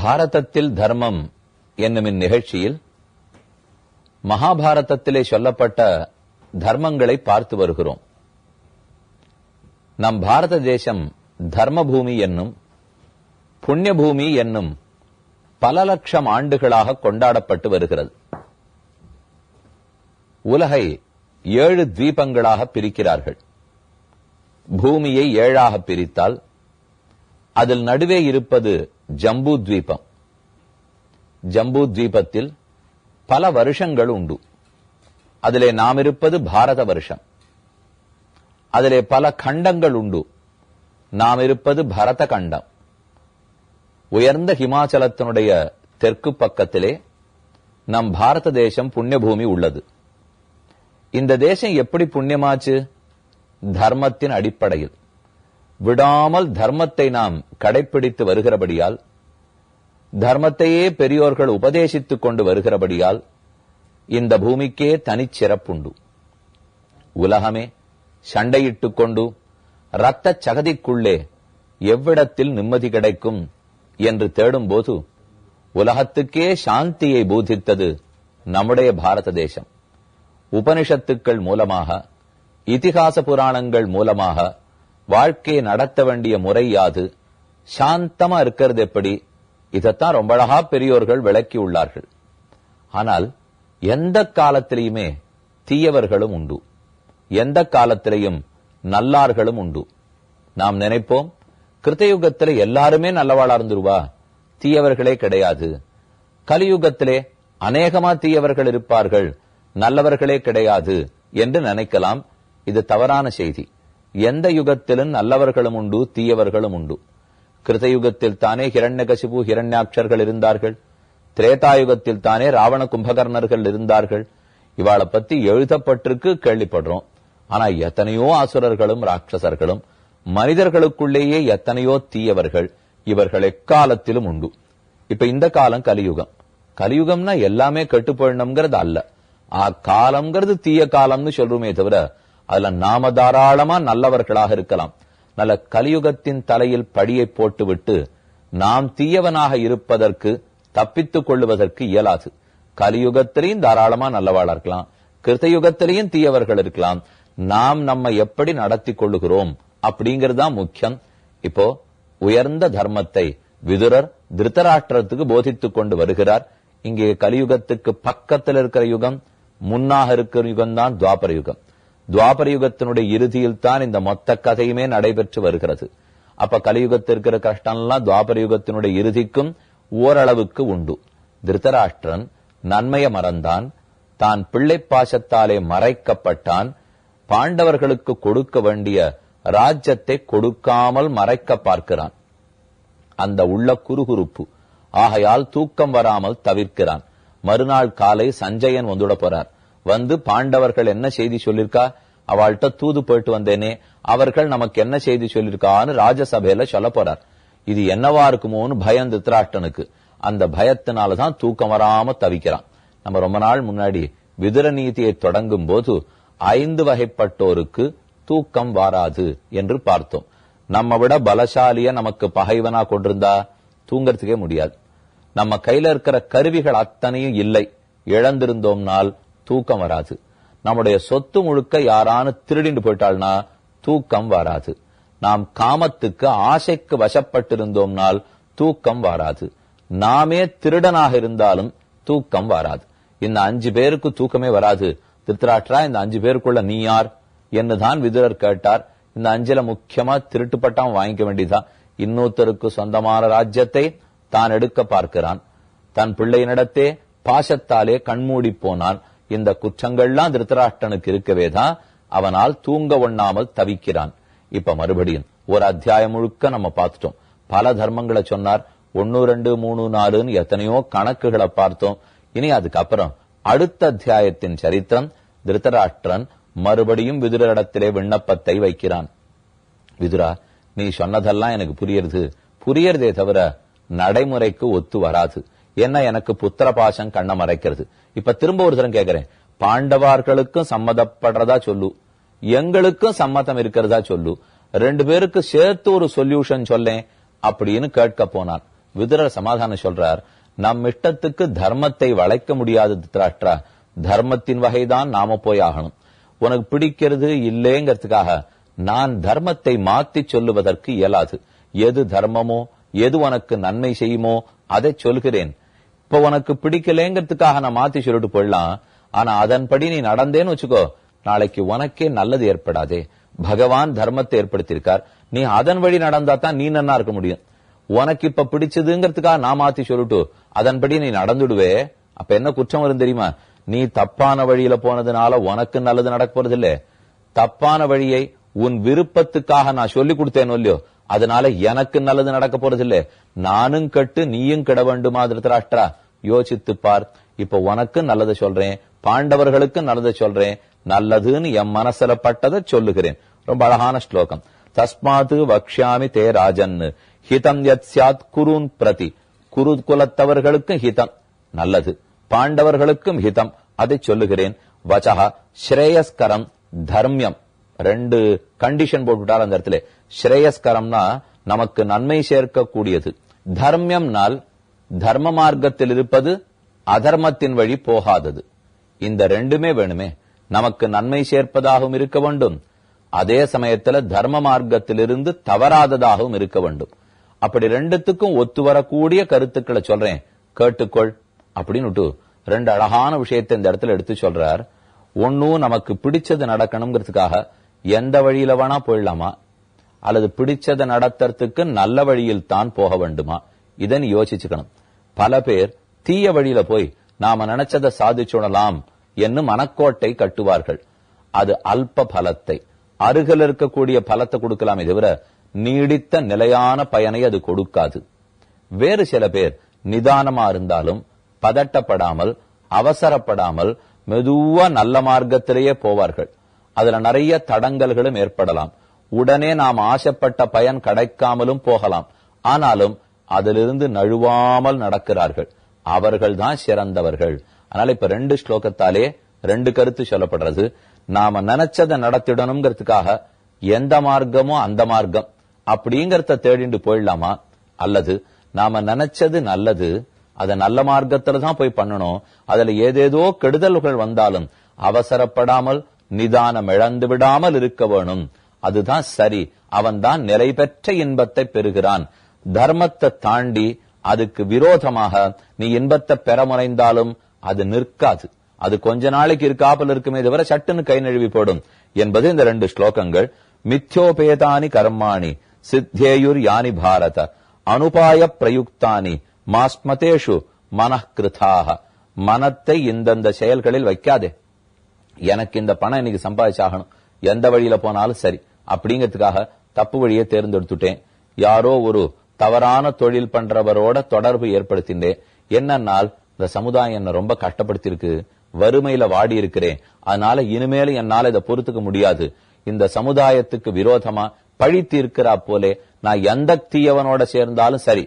பாரதத்தில் தர்மம் என்னும் இந்நிகழ்ச்சியில் மகாபாரதத்திலே சொல்லப்பட்ட தர்மங்களை பார்த்து வருகிறோம் நம் பாரத தேசம் தர்மபூமி என்னும் புண்ணியபூமி என்னும் பல லட்சம் ஆண்டுகளாக கொண்டாடப்பட்டு வருகிறது உலகை ஏழு தீபங்களாக பிரிக்கிறார்கள் பூமியை ஏழாக பிரித்தால் அதில் நடுவே இருப்பது ஜம்பு ஜம்பூத்வீபம் ஜம்பூத்வீபத்தில் பல வருஷங்கள் உண்டு அதிலே நாம் இருப்பது பாரத வருஷம் அதிலே பல கண்டங்கள் உண்டு நாம் இருப்பது பரத கண்டம் உயர்ந்த ஹிமாச்சலத்தினுடைய தெற்கு பக்கத்திலே நம் பாரத தேசம் புண்ணியபூமி உள்ளது இந்த தேசம் எப்படி புண்ணியமாச்சு தர்மத்தின் அடிப்படையில் விடாமல் தர்மத்தை நாம் கடைபிடித்து வருகிறபடியால் தர்மத்தையே பெரியோர்கள் உபதேசித்துக் கொண்டு வருகிறபடியால் இந்த பூமிக்கே தனிச்சிறப்புண்டு உலகமே சண்டையிட்டுக் கொண்டு இரத்த சகதிக்குள்ளே எவ்விடத்தில் நிம்மதி கிடைக்கும் என்று தேடும்போது உலகத்துக்கே சாந்தியை போதித்தது நம்முடைய பாரத தேசம் உபனிஷத்துக்கள் மூலமாக இதிகாச புராணங்கள் மூலமாக வாழ்க்கையை நடத்த வேண்டிய முறை யாது சாந்தமா இருக்கிறது எப்படி இதைத்தான் ரொம்ப அழகா பெரியோர்கள் விளக்கி உள்ளார்கள் ஆனால் எந்த காலத்திலையுமே தீயவர்களும் உண்டு எந்த காலத்திலையும் நல்லார்களும் உண்டு நாம் நினைப்போம் கிருத்தயுகத்தில் எல்லாருமே நல்லவாளா இருந்துருவா தீயவர்களே கிடையாது கலியுகத்திலே அநேகமா தீயவர்கள் இருப்பார்கள் நல்லவர்களே கிடையாது என்று நினைக்கலாம் இது தவறான செய்தி எந்த யுகத்திலும் நல்லவர்களும் உண்டு தீயவர்களும் உண்டு கிருதயுகத்தில் தானே ஹிரண்யகசிபு ஹிரண்யாட்சர்கள் இருந்தார்கள் திரேதாயுகத்தில் தானே ராவண கும்பகர்ணர்கள் இருந்தார்கள் இவாளை பத்தி எழுதப்பட்டிருக்கு கேள்விப்படுறோம் ஆனா எத்தனையோ ஆசுரர்களும் ராட்சசர்களும் மனிதர்களுக்குள்ளேயே எத்தனையோ தீயவர்கள் இவர்கள் எக்காலத்திலும் உண்டு இப்ப இந்த காலம் கலியுகம் கலியுகம்னா எல்லாமே கெட்டு போயிடணுங்கிறது அல்ல ஆ காலம்ங்கிறது தீய காலம்னு சொல்றோமே தவிர அதுல நாம தாராளமா நல்லவர்களாக இருக்கலாம் நல்ல கலியுகத்தின் தலையில் படியை போட்டுவிட்டு நாம் தீயவனாக இருப்பதற்கு தப்பித்துக் கொள்ளுவதற்கு இயலாது கலியுகத்திலையும் தாராளமா நல்லவாளா இருக்கலாம் கிருத்தயுகத்திலையும் தீயவர்கள் இருக்கலாம் நாம் நம்ம எப்படி நடத்தி கொள்ளுகிறோம் அப்படிங்கறதுதான் முக்கியம் இப்போ உயர்ந்த தர்மத்தை விதுரர் திருத்தராஷ்டிரத்துக்கு போதித்துக் கொண்டு வருகிறார் இங்கே கலியுகத்துக்கு பக்கத்தில் இருக்கிற யுகம் முன்னாக இருக்கிற யுகம் தான் துவாபர யுகம் துவாபர யுகத்தினுடைய இறுதியில் தான் இந்த மொத்த கதையுமே நடைபெற்று வருகிறது அப்ப கலியுகத்தில் இருக்கிற கஷ்டம்லாம் துவாபர யுகத்தினுடைய இறுதிக்கும் ஓரளவுக்கு உண்டு திருத்தராஷ்டிரன் நன்மைய மறந்தான் தான் பிள்ளை பாசத்தாலே மறைக்கப்பட்டான் பாண்டவர்களுக்கு கொடுக்க வேண்டிய ராஜ்யத்தை கொடுக்காமல் மறைக்க பார்க்கிறான் அந்த உள்ள குறுகுறுப்பு ஆகையால் தூக்கம் வராமல் தவிர்க்கிறான் மறுநாள் காலை சஞ்சயன் வந்துட போறார் வந்து பாண்டவர்கள் என்ன செய்தி சொல்லிருக்கா அவள்கிட்ட தூது போயிட்டு வந்தேனே அவர்கள் நமக்கு என்ன செய்தி சொல்லிருக்கான்னு ராஜசபையில சொல்ல போறார் இது என்னவா இருக்குமோன்னு பயம் திருத்தராட்டனுக்கு அந்த பயத்தினாலதான் தூக்கம் வராம தவிக்கிறான் நம்ம ரொம்ப நாள் முன்னாடி விதுர நீதியை தொடங்கும் போது ஐந்து வகைப்பட்டோருக்கு தூக்கம் வாராது என்று பார்த்தோம் நம்ம விட பலசாலிய நமக்கு பகைவனா கொண்டிருந்தா தூங்கறதுக்கே முடியாது நம்ம கையில இருக்கிற கருவிகள் அத்தனையும் இல்லை இழந்திருந்தோம்னால் தூக்கம் வராது நம்முடைய சொத்து முழுக்க யாரானு திருடிண்டு போயிட்டால்னா தூக்கம் வராது நாம் காமத்துக்கு ஆசைக்கு வசப்பட்டிருந்தோம்னால் தூக்கம் வராது நாமே திருடனாக இருந்தாலும் தூக்கம் வராது இந்த அஞ்சு பேருக்கு தூக்கமே வராது திருத்தராற்றா இந்த அஞ்சு பேருக்குள்ள நீ யார் என்னதான் விதுரர் கேட்டார் இந்த அஞ்சுல முக்கியமா திருட்டுப்பட்டாம் வாங்கிக்க வேண்டியதுதான் இன்னொருத்தருக்கு சொந்தமான ராஜ்யத்தை தான் எடுக்க பார்க்கிறான் தன் பிள்ளையினிடத்தே பாசத்தாலே கண்மூடி போனான் இந்த குற்றங்கள்லாம் திருத்தராஷ்டனுக்கு இருக்கவே தான் அவனால் தூங்க ஒண்ணாமல் தவிக்கிறான் இப்ப மறுபடியும் ஒரு அத்தியாயம் முழுக்க நம்ம பார்த்துட்டோம் பல தர்மங்களை சொன்னார் ஒன்னு ரெண்டு மூணு நாலுன்னு எத்தனையோ கணக்குகளை பார்த்தோம் இனி அதுக்கப்புறம் அடுத்த அத்தியாயத்தின் சரித்திரம் திருத்தராஷ்டிரன் மறுபடியும் விதுரடத்திலே விண்ணப்பத்தை வைக்கிறான் விதுரா நீ சொன்னதெல்லாம் எனக்கு புரியறது புரியறதே தவிர நடைமுறைக்கு ஒத்து வராது என்ன எனக்கு புத்திர பாசம் கண்ண மறைக்கிறது இப்ப திரும்ப ஒரு தரம் கேக்குறேன் பாண்டவார்களுக்கும் சம்மதப்படுறதா சொல்லு எங்களுக்கும் சம்மதம் இருக்கிறதா சொல்லு ரெண்டு பேருக்கு சேர்த்து ஒரு சொல்யூஷன் சொல்லேன் அப்படின்னு கேட்க போனான் விதுரர் சமாதானம் சொல்றார் நம் இஷ்டத்துக்கு தர்மத்தை வளைக்க முடியாது திராஷ்டரா தர்மத்தின் வகைதான் நாம போய் ஆகணும் உனக்கு பிடிக்கிறது இல்லேங்கிறதுக்காக நான் தர்மத்தை மாத்தி சொல்லுவதற்கு இயலாது எது தர்மமோ எது உனக்கு நன்மை செய்யுமோ அதை சொல்கிறேன் இப்ப உனக்கு பிடிக்கலேங்கிறதுக்காக நான் மாத்தி சொல்லிட்டு போயிடலாம் ஆனா அதன்படி நீ நடந்தேன்னு வச்சுக்கோ நாளைக்கு உனக்கே நல்லது ஏற்படாதே பகவான் தர்மத்தை ஏற்படுத்தியிருக்கார் நீ அதன் வழி நடந்தா தான் நீ நன்னா இருக்க முடியும் உனக்கு இப்ப பிடிச்சதுங்கிறதுக்காக நான் மாத்தி சொல்லிட்டு அதன்படி நீ நடந்துடுவே அப்ப என்ன குற்றம் வரும் தெரியுமா நீ தப்பான வழியில போனதுனால உனக்கு நல்லது நடக்க போறது இல்ல தப்பான வழியை உன் விருப்பத்துக்காக நான் சொல்லி கொடுத்தேன்னு இல்லையோ அதனால எனக்கு நல்லது நடக்க போறது இல்ல நானும் கட்டு நீயும் கிட வேண்டுமா திருத்தராஷ்டரா யோசித்து பார் இப்ப உனக்கு நல்லது சொல்றேன் பாண்டவர்களுக்கு நல்லது சொல்றேன் நல்லதுன்னு என் மனசுல பட்டதை சொல்லுகிறேன் ரொம்ப அழகான ஸ்லோகம் தஸ்மாத்து வக்ஷாமி தே ராஜன் ஹிதம் யத் சாத் குருன் பிரதி குரு குலத்தவர்களுக்கும் ஹிதம் நல்லது பாண்டவர்களுக்கும் ஹிதம் அதை சொல்லுகிறேன் வச்சகா ஸ்ரேயஸ்கரம் தர்மியம் ரெண்டு கண்டிஷன் போட்டுட்டார் அந்த இடத்துல ஸ்ரேயஸ்கரம்னா நமக்கு நன்மை சேர்க்கக்கூடியது தர்மியம்னால் தர்ம மார்க்கத்தில் இருப்பது அதர்மத்தின் வழி போகாதது இந்த ரெண்டுமே வேணுமே நமக்கு நன்மை சேர்ப்பதாகவும் இருக்க வேண்டும் அதே சமயத்துல தர்ம மார்க்கத்திலிருந்து தவறாததாகவும் இருக்க வேண்டும் அப்படி ரெண்டுத்துக்கும் ஒத்து வரக்கூடிய கருத்துக்களை சொல்றேன் கேட்டுக்கொள் அப்படின்னு ரெண்டு அழகான விஷயத்தை இந்த இடத்துல எடுத்து சொல்றார் ஒன்னும் நமக்கு பிடிச்சது நடக்கணுங்கிறதுக்காக எந்த வழியில வேணா போயிடலாமா அல்லது பிடிச்சதை நடத்துறதுக்கு நல்ல வழியில் தான் போக வேண்டுமா இதன் யோசிச்சுக்கணும் பல பேர் தீய வழியில போய் நாம நினைச்சதை சாதிச்சுடலாம் என்னும் மனக்கோட்டை கட்டுவார்கள் அது அல்ப பலத்தை அருகில் இருக்கக்கூடிய பலத்தை கொடுக்கலாமே தவிர நீடித்த நிலையான பயனை அது கொடுக்காது வேறு சில பேர் நிதானமா இருந்தாலும் பதட்டப்படாமல் அவசரப்படாமல் மெதுவா நல்ல மார்க்கத்திலேயே போவார்கள் அதுல நிறைய தடங்கல்களும் ஏற்படலாம் உடனே நாம் ஆசைப்பட்ட பயன் கிடைக்காமலும் போகலாம் ஆனாலும் அதிலிருந்து நழுவாமல் நடக்கிறார்கள் அவர்கள் தான் சிறந்தவர்கள் அதனால இப்ப ரெண்டு ஸ்லோகத்தாலே ரெண்டு கருத்து சொல்லப்படுறது நாம நினைச்சதை நடத்திடணுங்கிறதுக்காக எந்த மார்க்கமோ அந்த மார்க்கம் அப்படிங்கறத தேடிண்டு போயிடலாமா அல்லது நாம நினைச்சது நல்லது அதை நல்ல மார்க்கத்துல தான் போய் பண்ணணும் அதுல ஏதேதோ கெடுதல்கள் வந்தாலும் அவசரப்படாமல் நிதானம் இழந்து விடாமல் இருக்க வேணும் அதுதான் சரி அவன்தான் நிலை பெற்ற இன்பத்தை பெறுகிறான் தர்மத்தை தாண்டி அதுக்கு விரோதமாக நீ இன்பத்தை பெற முனைந்தாலும் அது நிற்காது அது கொஞ்ச நாளைக்கு இருக்காப்பல் இருக்குமே தவிர சட்டுன்னு கை நழுவி போடும் என்பது இந்த ரெண்டு ஸ்லோகங்கள் மித்யோபேதானி கர்மாணி சித்தேயுர் யானி பாரத அனுபாய பிரயுக்தானி மாஸ்மதேஷு மனக்கிருத்தாக மனத்தை இந்தந்த செயல்களில் வைக்காதே எனக்கு இந்த பணம் இன்னைக்கு சம்பாதிச்சாகணும் எந்த வழியில போனாலும் சரி அப்படிங்கிறதுக்காக தப்பு வழியை தேர்ந்தெடுத்துட்டேன் யாரோ ஒரு தவறான தொழில் பண்றவரோட தொடர்பு ஏற்படுத்தினேன் என்னன்னால் இந்த சமுதாயம் என்ன ரொம்ப கஷ்டப்படுத்திருக்கு வறுமையில வாடி இருக்கிறேன் அதனால இனிமேல என்னால இதை பொறுத்துக்க முடியாது இந்த சமுதாயத்துக்கு விரோதமா பழி தீர்க்கிறா போலே நான் எந்த தீயவனோட சேர்ந்தாலும் சரி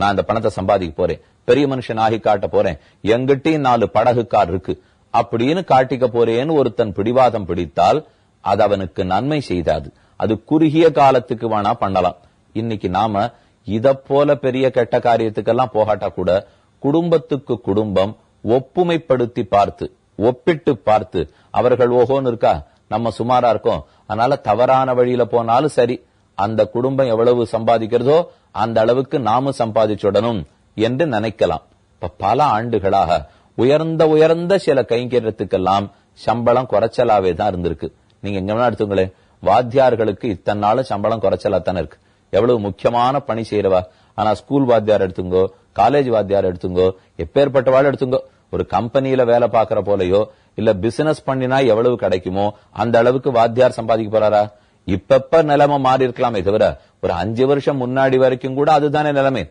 நான் அந்த பணத்தை சம்பாதிக்க போறேன் பெரிய மனுஷன் ஆகி காட்ட போறேன் எங்கிட்டயும் நாலு படகுக்கார் இருக்கு அப்படின்னு காட்டிக்க போறேன்னு ஒருத்தன் பிடிவாதம் பிடித்தால் அது அவனுக்கு நன்மை செய்தாது அது குறுகிய காலத்துக்கு வேணா பண்ணலாம் இன்னைக்கு நாம இத போல பெரிய கெட்ட காரியத்துக்கெல்லாம் போகாட்டா கூட குடும்பத்துக்கு குடும்பம் ஒப்புமைப்படுத்தி பார்த்து ஒப்பிட்டு பார்த்து அவர்கள் ஓஹோன்னு இருக்கா நம்ம சுமாரா இருக்கோம் அதனால தவறான வழியில போனாலும் சரி அந்த குடும்பம் எவ்வளவு சம்பாதிக்கிறதோ அந்த அளவுக்கு நாமும் சம்பாதிச்சுடணும் என்று நினைக்கலாம் இப்ப பல ஆண்டுகளாக உயர்ந்த உயர்ந்த சில கைங்கரியத்துக்கெல்லாம் சம்பளம் குறைச்சலாவே தான் இருந்திருக்கு நீங்க எங்க வேணா எடுத்துங்களேன் வாத்தியார்களுக்கு இத்தனை நாள் சம்பளம் குறைச்சலா தானே இருக்கு எவ்வளவு முக்கியமான பணி செய்யறவா ஆனா ஸ்கூல் வாத்தியார் எடுத்துங்கோ காலேஜ் வாத்தியார் எடுத்துங்கோ எப்பேற்பட்ட வாழ் எடுத்துங்கோ ஒரு கம்பெனியில வேலை பாக்குற போலயோ இல்ல பிசினஸ் பண்ணினா எவ்வளவு கிடைக்குமோ அந்த அளவுக்கு வாத்தியார் சம்பாதிக்க போறாரா இப்பப்ப நிலைமை மாறி இருக்கலாமே தவிர ஒரு அஞ்சு வருஷம் முன்னாடி வரைக்கும் கூட அதுதானே நிலைமை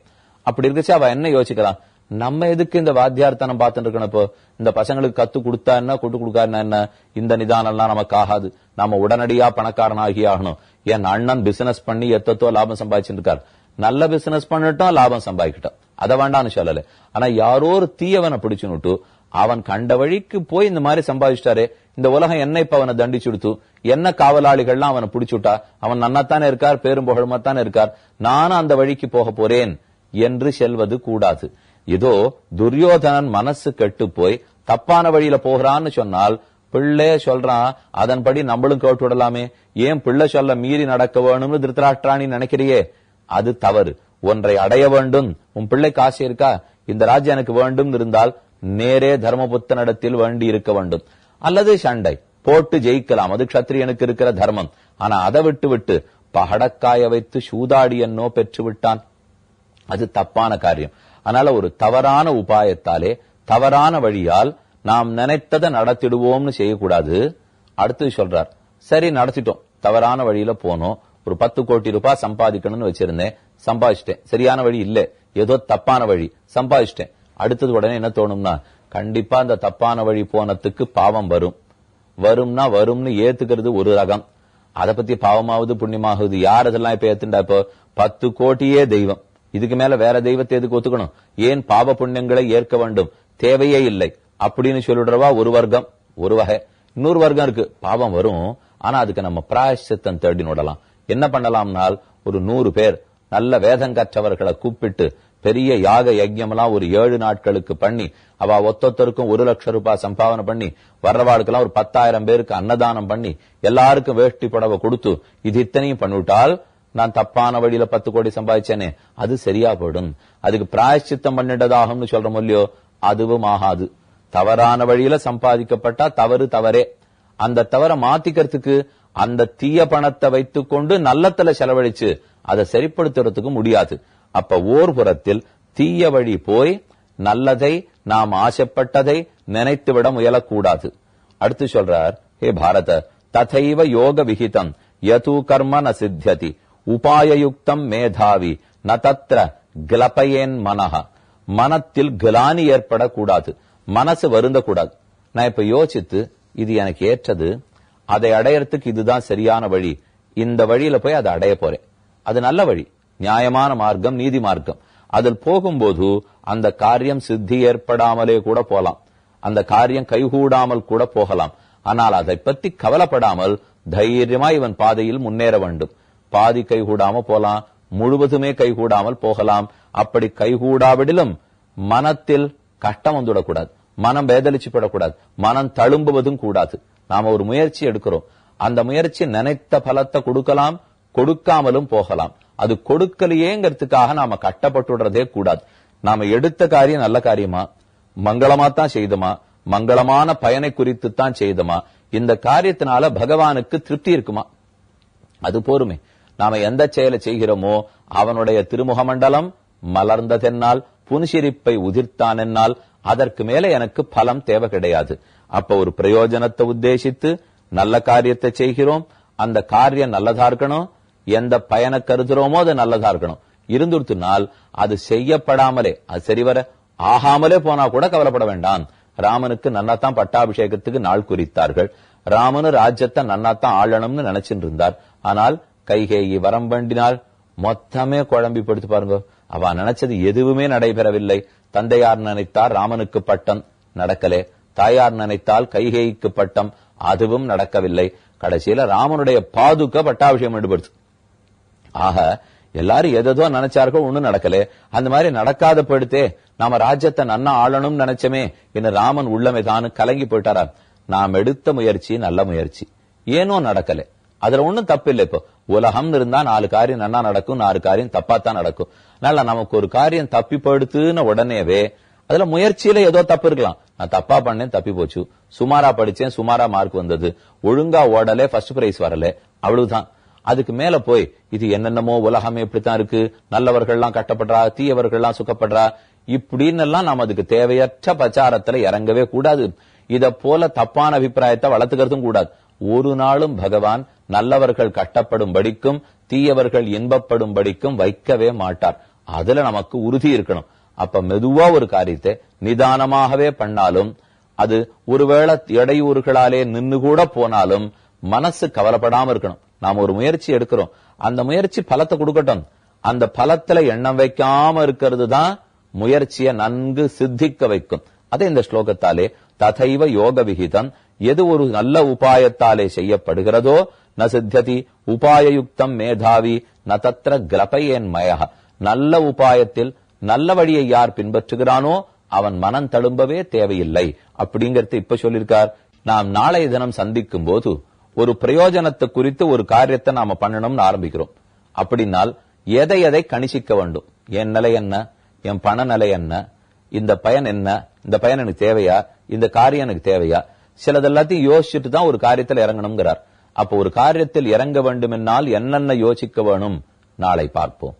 அப்படி இருக்கச்சு அவ என்ன யோசிக்கலாம் நம்ம எதுக்கு இந்த வாத்தியார்த்தனம் பார்த்துட்டு இருக்கணும் இப்போ இந்த பசங்களுக்கு கத்து கொடுத்தா என்ன கொட்டு கொடுக்கா என்ன இந்த நிதானம் எல்லாம் நமக்கு ஆகாது நாம உடனடியா பணக்காரன் ஆகி ஆகணும் என் அண்ணன் பிசினஸ் பண்ணி எத்தத்தோ லாபம் சம்பாதிச்சுட்டு இருக்காரு நல்ல பிசினஸ் பண்ணிட்டோம் லாபம் சம்பாதிக்கிட்டோம் அதை வேண்டான்னு சொல்லல ஆனா யாரோ ஒரு தீயவனை பிடிச்சுனுட்டு அவன் கண்ட வழிக்கு போய் இந்த மாதிரி சம்பாதிச்சிட்டாரு இந்த உலகம் என்ன இப்ப அவனை தண்டிச்சு என்ன காவலாளிகள்லாம் அவனை பிடிச்சுட்டா அவன் நன்னாத்தானே இருக்கார் பேரும் புகழுமாத்தானே இருக்கார் நானும் அந்த வழிக்கு போக போறேன் என்று செல்வது கூடாது இதோ துரியோதனன் மனசு கெட்டு போய் தப்பான வழியில போகிறான்னு சொன்னால் பிள்ளை சொல்றான் அதன்படி நம்மளும் கேட்டு விடலாமே ஏன் பிள்ளை சொல்ல மீறி நடக்க வேணும்னு திருத்தராஷ்டிராணி நினைக்கிறியே அது தவறு ஒன்றை அடைய வேண்டும் உன் பிள்ளை காசு இருக்கா இந்த ராஜ்யம் எனக்கு வேண்டும் இருந்தால் நேரே தர்மபுத்தனிடத்தில் வேண்டி இருக்க வேண்டும் அல்லது சண்டை போட்டு ஜெயிக்கலாம் அது கத்திரியனுக்கு இருக்கிற தர்மம் ஆனா அதை விட்டு விட்டு பகடக்காய வைத்து சூதாடி என்னோ பெற்று விட்டான் அது தப்பான காரியம் அதனால ஒரு தவறான உபாயத்தாலே தவறான வழியால் நாம் நினைத்ததை நடத்திடுவோம்னு செய்யக்கூடாது அடுத்து சொல்றார் சரி நடத்திட்டோம் தவறான வழியில போனோம் ஒரு பத்து கோடி ரூபாய் சம்பாதிக்கணும்னு வச்சிருந்தேன் சம்பாதிச்சிட்டேன் சரியான வழி இல்ல ஏதோ தப்பான வழி சம்பாதிச்சிட்டேன் அடுத்தது உடனே என்ன தோணும்னா கண்டிப்பா அந்த தப்பான வழி போனதுக்கு பாவம் வரும் வரும்னா வரும்னு ஏத்துக்கிறது ஒரு ரகம் அதை பத்தி பாவமாவது புண்ணியமாகுது யார் அதெல்லாம் இப்ப ஏத்துண்டா இப்போ பத்து கோட்டியே தெய்வம் இதுக்கு மேல வேற தெய்வத்தை எதுக்கு ஒத்துக்கணும் ஏன் பாவ புண்ணியங்களை ஏற்க வேண்டும் தேவையே இல்லை அப்படின்னு சொல்லிடுறவா ஒரு வர்க்கம் ஒரு வகை இன்னொரு வர்க்கம் இருக்கு பாவம் வரும் ஆனா அதுக்கு நம்ம பிராயசித்தம் தேடி நோடலாம் என்ன பண்ணலாம்னால் ஒரு நூறு பேர் நல்ல வேதம் கற்றவர்களை கூப்பிட்டு பெரிய யாக எல்லாம் ஒரு ஏழு நாட்களுக்கு பண்ணி அவ ஒத்தொத்தருக்கும் ஒரு லட்சம் ரூபாய் சம்பாவனை பண்ணி எல்லாம் ஒரு பத்தாயிரம் பேருக்கு அன்னதானம் பண்ணி எல்லாருக்கும் வேஷ்டி புடவை கொடுத்து இது இத்தனையும் பண்ணிவிட்டால் நான் தப்பான வழியில பத்து கோடி சம்பாதிச்சேனே அது சரியா போயிடும் அதுக்கு பிராயச்சித்தம் பண்ணிட்டதாகும்னு சொல்றோம் இல்லையோ அதுவும் ஆகாது தவறான வழியில சம்பாதிக்கப்பட்டா தவறு தவறே அந்த தவறை மாத்திக்கிறதுக்கு அந்த தீய பணத்தை கொண்டு நல்லத்துல செலவழிச்சு அதை சரிப்படுத்துறதுக்கு முடியாது அப்ப ஓர் புறத்தில் தீய வழி போய் நல்லதை நாம் ஆசைப்பட்டதை நினைத்து விட முயலக்கூடாது அடுத்து சொல்றார் ஹே பாரத ததைவ யோக விகிதம் யது கர்ம ந சித்தியதி உபாயயுக்தம் மேதாவி ந தத்ர கிளப்பையேன் மனஹா மனத்தில் கிலானி ஏற்படக்கூடாது மனசு வருந்தக்கூடாது நான் இப்ப யோசித்து இது எனக்கு ஏற்றது அதை அடையறதுக்கு இதுதான் சரியான வழி இந்த வழியில போய் அதை அடைய போறேன் அது நல்ல வழி நியாயமான மார்க்கம் நீதி மார்க்கம் அதில் போகும்போது அந்த காரியம் சித்தி ஏற்படாமலே கூட போலாம் அந்த காரியம் கைகூடாமல் கூட போகலாம் ஆனால் அதை பத்தி கவலைப்படாமல் தைரியமா இவன் பாதையில் முன்னேற வேண்டும் பாதி கைகூடாம போலாம் முழுவதுமே கைகூடாமல் போகலாம் அப்படி கைகூடாவிடிலும் மனத்தில் கட்டம் வந்துவிடக்கூடாது மனம் வேதலிச்சு மனம் தழும்புவதும் கூடாது நாம ஒரு முயற்சி எடுக்கிறோம் அந்த முயற்சி நினைத்த பலத்தை கொடுக்கலாம் கொடுக்காமலும் போகலாம் அது கொடுக்கலையேங்கிறதுக்காக நாம கட்டப்பட்டுடுறதே கூடாது நாம எடுத்த காரியம் நல்ல காரியமா மங்களமா தான் செய்துமா மங்களமான பயனை குறித்து தான் செய்துமா இந்த காரியத்தினால பகவானுக்கு திருப்தி இருக்குமா அது போருமே நாம எந்த செயலை செய்கிறோமோ அவனுடைய திருமுகமண்டலம் மலர்ந்த தென்னால் புன்சிரிப்பை உதிர்த்தான் என்னால் அதற்கு மேல எனக்கு பலம் தேவை கிடையாது அப்ப ஒரு பிரயோஜனத்தை உத்தேசித்து நல்ல காரியத்தை செய்கிறோம் அந்த காரியம் நல்லதா இருக்கணும் எந்த பயனை கருதுறோமோ அது நல்லதா இருக்கணும் நாள் அது செய்யப்படாமலே அது சரிவர ஆகாமலே போனா கூட கவலைப்பட வேண்டாம் ராமனுக்கு நன்னாத்தான் பட்டாபிஷேகத்துக்கு நாள் குறித்தார்கள் ராமனு ராஜ்யத்தை நன்னாத்தான் ஆளணும்னு நினைச்சிட்டு இருந்தார் ஆனால் கைகேயி வரம் வேண்டினால் மொத்தமே குழம்பி படுத்து பாருங்க அவ நினைச்சது எதுவுமே நடைபெறவில்லை தந்தையார் நினைத்தார் ராமனுக்கு பட்டம் நடக்கலே தாயார் நினைத்தால் கைகேய்க்கு பட்டம் அதுவும் நடக்கவில்லை கடைசியில ராமனுடைய பாதுக்க பட்டாபிஷேகம் ஈடுபடுத்து ஆக எல்லாரும் எதோ நினைச்சார்களோ ஒண்ணும் நடக்கல அந்த மாதிரி நடக்காத போயிடுத்தே நாம ராஜ்யத்தை நன்னா ஆளணும்னு நினைச்சமே என்ன ராமன் உள்ளமை தானு கலங்கி போயிட்டாரா நாம் எடுத்த முயற்சி நல்ல முயற்சி ஏனோ நடக்கலை அதுல ஒண்ணும் தப்பு இல்லை இப்போ உலகம்னு இருந்தா நாலு காரியம் நல்லா நடக்கும் நாலு காரியம் தப்பாத்தான் நடக்கும் அதனால நமக்கு ஒரு காரியம் தப்பி படுத்துன உடனேவே அதுல முயற்சியில ஏதோ தப்பு இருக்கலாம் நான் தப்பா பண்ணேன் தப்பி போச்சு சுமாரா படிச்சேன் சுமாரா மார்க் வந்தது ஒழுங்கா ஓடல ஃபர்ஸ்ட் பிரைஸ் வரல அவ்வளவுதான் அதுக்கு மேல போய் இது என்னென்னமோ உலகமே இப்படித்தான் இருக்கு நல்லவர்கள்லாம் கட்டப்படுறா தீயவர்கள்லாம் சுக்கப்படுறா இப்படின்னு எல்லாம் நாம அதுக்கு தேவையற்ற பிரச்சாரத்துல இறங்கவே கூடாது இத போல தப்பான அபிப்பிராயத்தை வளர்த்துக்கிறதும் கூடாது ஒரு நாளும் பகவான் நல்லவர்கள் கட்டப்படும்படிக்கும் தீயவர்கள் இன்பப்படும்படிக்கும் வைக்கவே மாட்டார் அதுல நமக்கு உறுதி இருக்கணும் அப்ப மெதுவா ஒரு காரியத்தை நிதானமாகவே பண்ணாலும் அது ஒருவேளை இடையூறுகளாலே நின்று கூட போனாலும் மனசு கவலைப்படாம இருக்கணும் நாம் ஒரு முயற்சி எடுக்கிறோம் அந்த முயற்சி பலத்தை கொடுக்கட்டும் அந்த பலத்துல எண்ணம் வைக்காம இருக்கிறது தான் முயற்சியை நன்கு சித்திக்க வைக்கும் அதை இந்த ஸ்லோகத்தாலே ததைவ யோக விகிதம் எது ஒரு நல்ல உபாயத்தாலே செய்யப்படுகிறதோ ந சித்தியதி உபாயயுக்தம் மேதாவி ந தத்திர கிரபையேன் மயக நல்ல உபாயத்தில் நல்ல வழியை யார் பின்பற்றுகிறானோ அவன் மனம் தழும்பவே தேவையில்லை அப்படிங்கறது இப்ப சொல்லியிருக்கார் நாம் நாளைய தினம் சந்திக்கும் போது ஒரு பிரயோஜனத்தை குறித்து ஒரு காரியத்தை நாம பண்ணணும்னு ஆரம்பிக்கிறோம் அப்படின்னால் எதை எதை கணிசிக்க வேண்டும் என் நிலை என்ன என் பண நிலை என்ன இந்த பயன் என்ன இந்த பயன் எனக்கு தேவையா இந்த காரியம் எனக்கு தேவையா சிலது எல்லாத்தையும் யோசிச்சுட்டு தான் ஒரு காரியத்தில் இறங்கணுங்கிறார் அப்போ ஒரு காரியத்தில் இறங்க வேண்டுமென்னால் என்னென்ன யோசிக்க வேணும் நாளை பார்ப்போம்